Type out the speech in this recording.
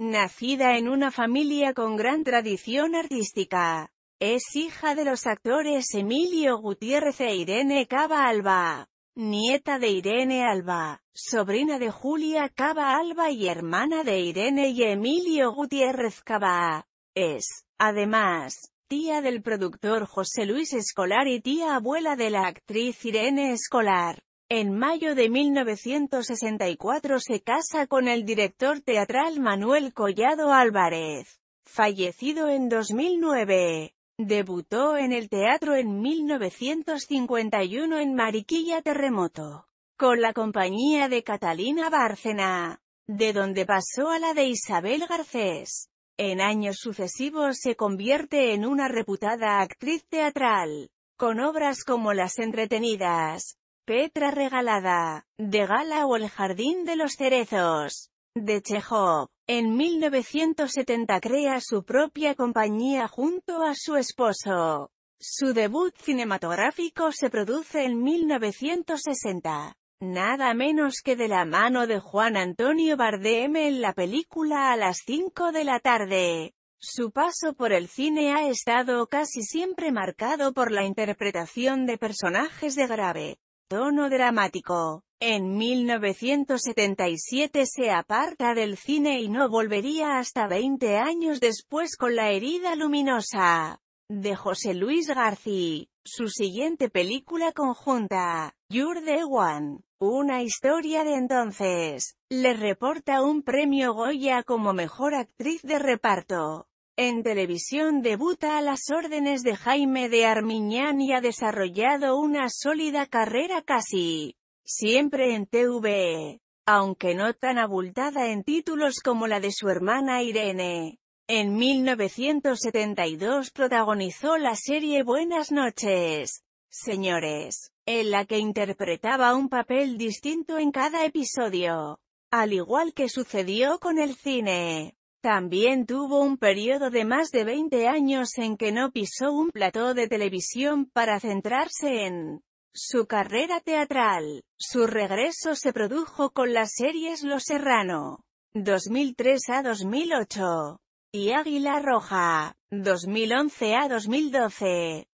Nacida en una familia con gran tradición artística. Es hija de los actores Emilio Gutiérrez e Irene Cava Alba. Nieta de Irene Alba, sobrina de Julia Cava Alba y hermana de Irene y Emilio Gutiérrez Cava. Es, además, tía del productor José Luis Escolar y tía abuela de la actriz Irene Escolar. En mayo de 1964 se casa con el director teatral Manuel Collado Álvarez, fallecido en 2009. Debutó en el teatro en 1951 en Mariquilla Terremoto, con la compañía de Catalina Bárcena, de donde pasó a la de Isabel Garcés. En años sucesivos se convierte en una reputada actriz teatral, con obras como las entretenidas, Petra regalada, de gala o El jardín de los cerezos, de Chekhov. En 1970 crea su propia compañía junto a su esposo. Su debut cinematográfico se produce en 1960, nada menos que de la mano de Juan Antonio Bardem en la película A las 5 de la tarde. Su paso por el cine ha estado casi siempre marcado por la interpretación de personajes de grave, tono dramático. En 1977 se aparta del cine y no volvería hasta 20 años después con La herida luminosa, de José Luis García. Su siguiente película conjunta, Your the One, una historia de entonces, le reporta un premio Goya como mejor actriz de reparto. En televisión debuta a las órdenes de Jaime de Armiñán y ha desarrollado una sólida carrera casi siempre en TV, aunque no tan abultada en títulos como la de su hermana Irene. En 1972 protagonizó la serie Buenas noches, señores, en la que interpretaba un papel distinto en cada episodio, al igual que sucedió con el cine. También tuvo un periodo de más de 20 años en que no pisó un plató de televisión para centrarse en su carrera teatral. Su regreso se produjo con las series Lo Serrano, 2003 a 2008, y Águila Roja, 2011 a 2012.